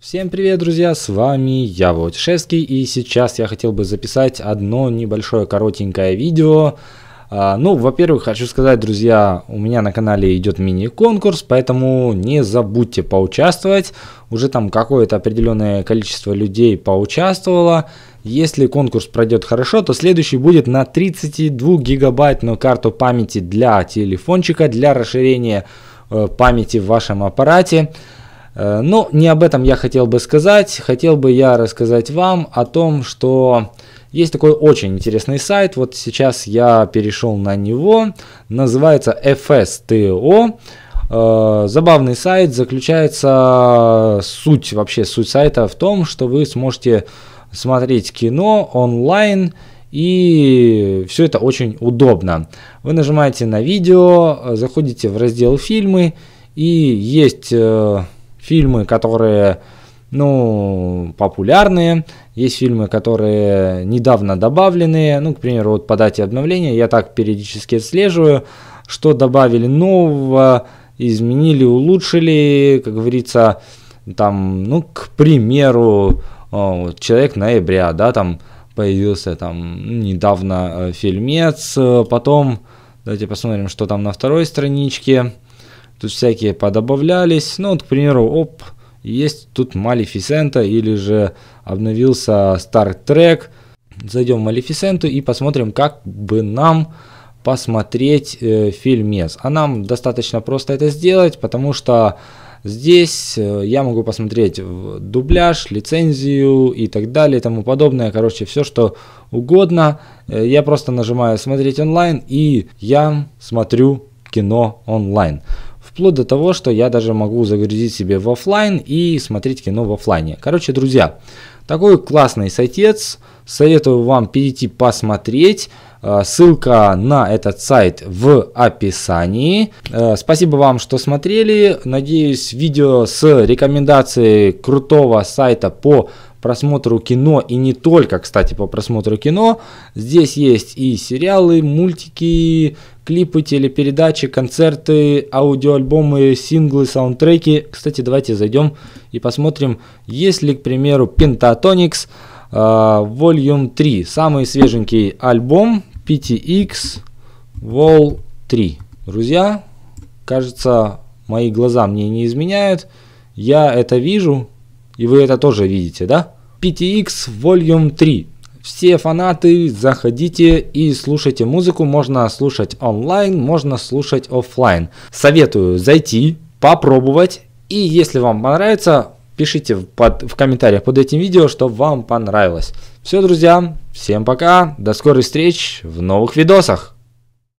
Всем привет, друзья, с вами я, Вотишевский, и сейчас я хотел бы записать одно небольшое коротенькое видео. А, ну, во-первых, хочу сказать, друзья, у меня на канале идет мини-конкурс, поэтому не забудьте поучаствовать. Уже там какое-то определенное количество людей поучаствовало. Если конкурс пройдет хорошо, то следующий будет на 32 гигабайтную карту памяти для телефончика, для расширения э, памяти в вашем аппарате. Э, Но ну, не об этом я хотел бы сказать. Хотел бы я рассказать вам о том, что есть такой очень интересный сайт. Вот сейчас я перешел на него. Называется FSTO. Э, забавный сайт заключается суть вообще суть сайта в том, что вы сможете смотреть кино онлайн и все это очень удобно. Вы нажимаете на видео, заходите в раздел фильмы и есть э, фильмы, которые ну, популярные, есть фильмы, которые недавно добавленные. ну, к примеру, вот по дате обновления, я так периодически отслеживаю, что добавили нового, изменили, улучшили, как говорится, там, ну, к примеру, «Человек ноября», да, там появился там недавно э, фильмец, э, потом, давайте посмотрим, что там на второй страничке – Тут всякие подобавлялись. Ну вот, к примеру, оп, есть тут Малефисента или же обновился Star Trek. Зайдем в Малефисенту и посмотрим, как бы нам посмотреть э, фильмец. А нам достаточно просто это сделать, потому что здесь э, я могу посмотреть дубляж, лицензию и так далее и тому подобное. Короче, все что угодно. Э, я просто нажимаю «Смотреть онлайн» и я смотрю кино онлайн. Вплоть до того, что я даже могу загрузить себе в офлайн и смотреть кино в офлайне. Короче, друзья, такой классный сайтец. Советую вам перейти посмотреть. Э, ссылка на этот сайт в описании. Э, спасибо вам, что смотрели. Надеюсь, видео с рекомендацией крутого сайта по просмотру кино и не только, кстати, по просмотру кино. Здесь есть и сериалы, мультики, клипы, телепередачи, концерты, аудиоальбомы, синглы, саундтреки. Кстати, давайте зайдем и посмотрим, есть ли, к примеру, Pentatonix uh, Volume 3, самый свеженький альбом PTX Vol 3. Друзья, кажется, мои глаза мне не изменяют. Я это вижу, и вы это тоже видите, да? PTX Volume 3. Все фанаты, заходите и слушайте музыку. Можно слушать онлайн, можно слушать офлайн. Советую зайти, попробовать. И если вам понравится, пишите под, в комментариях под этим видео, что вам понравилось. Все, друзья, всем пока, до скорых встреч в новых видосах.